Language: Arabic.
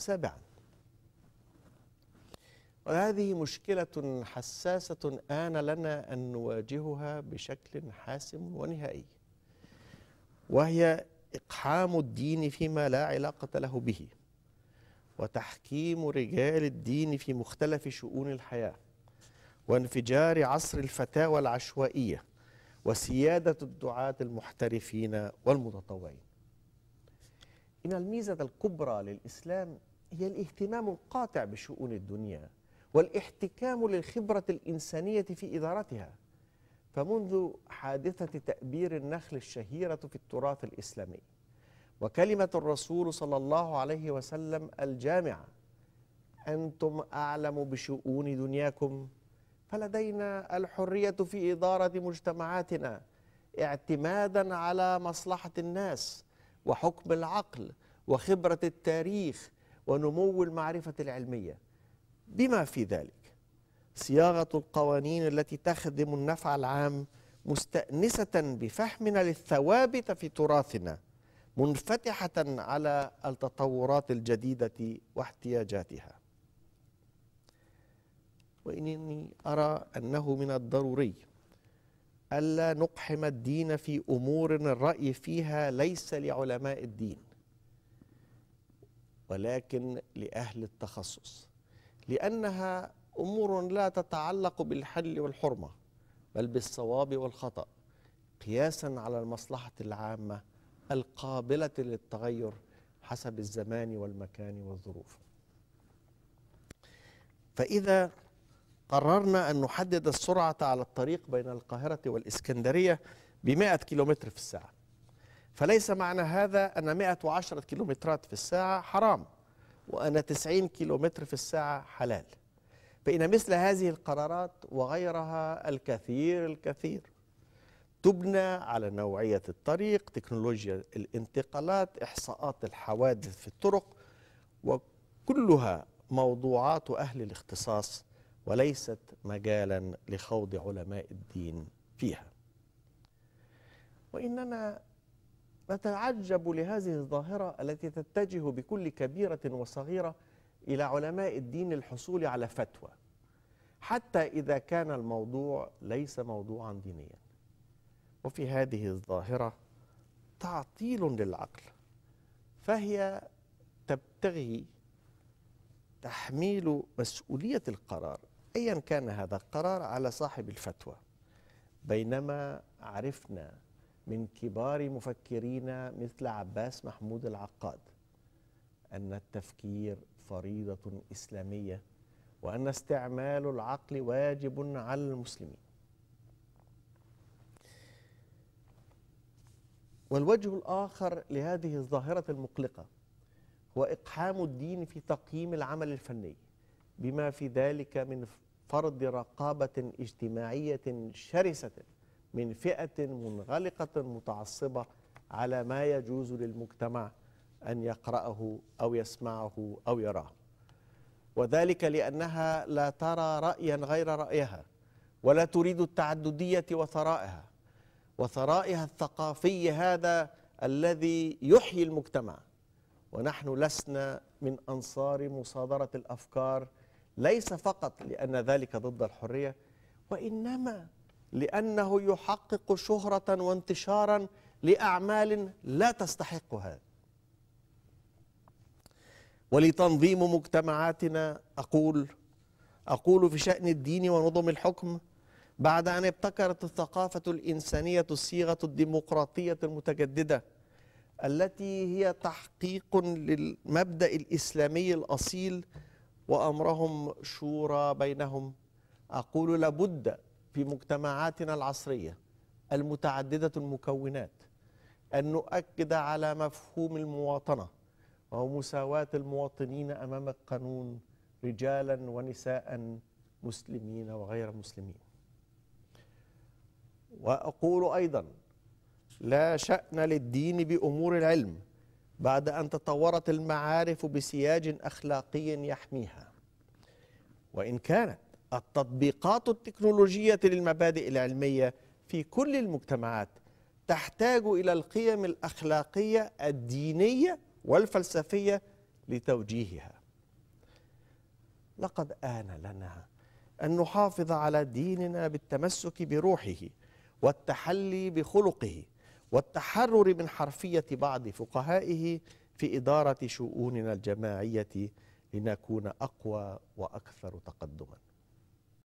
سابعا وهذه مشكلة حساسة آن لنا أن نواجهها بشكل حاسم ونهائي وهي إقحام الدين فيما لا علاقة له به وتحكيم رجال الدين في مختلف شؤون الحياة وانفجار عصر الفتاوى العشوائية وسيادة الدعاة المحترفين والمتطوعين إن الميزة الكبرى للإسلام هي الاهتمام القاطع بشؤون الدنيا والاحتكام للخبرة الإنسانية في إدارتها فمنذ حادثة تأبير النخل الشهيرة في التراث الإسلامي وكلمة الرسول صلى الله عليه وسلم الجامعة أنتم أعلم بشؤون دنياكم فلدينا الحرية في إدارة مجتمعاتنا اعتمادا على مصلحة الناس وحكم العقل وخبرة التاريخ ونمو المعرفة العلمية بما في ذلك صياغة القوانين التي تخدم النفع العام مستأنسة بفهمنا للثوابت في تراثنا منفتحة على التطورات الجديدة واحتياجاتها وإنني أرى أنه من الضروري ألا نقحم الدين في أمور الرأي فيها ليس لعلماء الدين ولكن لأهل التخصص لأنها أمور لا تتعلق بالحل والحرمة بل بالصواب والخطأ قياسا على المصلحة العامة القابلة للتغير حسب الزمان والمكان والظروف فإذا قررنا أن نحدد السرعة على الطريق بين القاهرة والإسكندرية بمائة كيلومتر في الساعة فليس معنى هذا أن 110 كيلومترات في الساعة حرام وأن 90 كيلومتر في الساعة حلال فإن مثل هذه القرارات وغيرها الكثير الكثير تبنى على نوعية الطريق تكنولوجيا الانتقالات إحصاءات الحوادث في الطرق وكلها موضوعات أهل الاختصاص وليست مجالا لخوض علماء الدين فيها وإننا نتعجب لهذه الظاهرة التي تتجه بكل كبيرة وصغيرة إلى علماء الدين للحصول على فتوى حتى إذا كان الموضوع ليس موضوعا دينيا وفي هذه الظاهرة تعطيل للعقل فهي تبتغي تحميل مسؤولية القرار أيا كان هذا القرار على صاحب الفتوى بينما عرفنا من كبار مفكرين مثل عباس محمود العقاد أن التفكير فريضة إسلامية وأن استعمال العقل واجب على المسلمين والوجه الآخر لهذه الظاهرة المقلقة هو إقحام الدين في تقييم العمل الفني بما في ذلك من فرض رقابة اجتماعية شرسة من فئة منغلقة متعصبة على ما يجوز للمجتمع أن يقرأه أو يسمعه أو يراه وذلك لأنها لا ترى رأيا غير رأيها ولا تريد التعددية وثرائها وثرائها الثقافي هذا الذي يحيي المجتمع ونحن لسنا من أنصار مصادرة الأفكار ليس فقط لأن ذلك ضد الحرية وإنما لأنه يحقق شهرة وانتشارا لأعمال لا تستحقها ولتنظيم مجتمعاتنا أقول أقول في شأن الدين ونظم الحكم بعد أن ابتكرت الثقافة الإنسانية الصيغة الديمقراطية المتجددة التي هي تحقيق للمبدأ الإسلامي الأصيل وأمرهم شورى بينهم أقول لابد في مجتمعاتنا العصرية المتعددة المكونات أن نؤكد على مفهوم المواطنة ومساواة المواطنين أمام القانون رجالا ونساء مسلمين وغير مسلمين وأقول أيضا لا شأن للدين بأمور العلم بعد أن تطورت المعارف بسياج أخلاقي يحميها وإن كانت التطبيقات التكنولوجية للمبادئ العلمية في كل المجتمعات تحتاج إلى القيم الأخلاقية الدينية والفلسفية لتوجيهها لقد آن لنا أن نحافظ على ديننا بالتمسك بروحه والتحلي بخلقه والتحرر من حرفية بعض فقهائه في إدارة شؤوننا الجماعية لنكون أقوى وأكثر تقدماً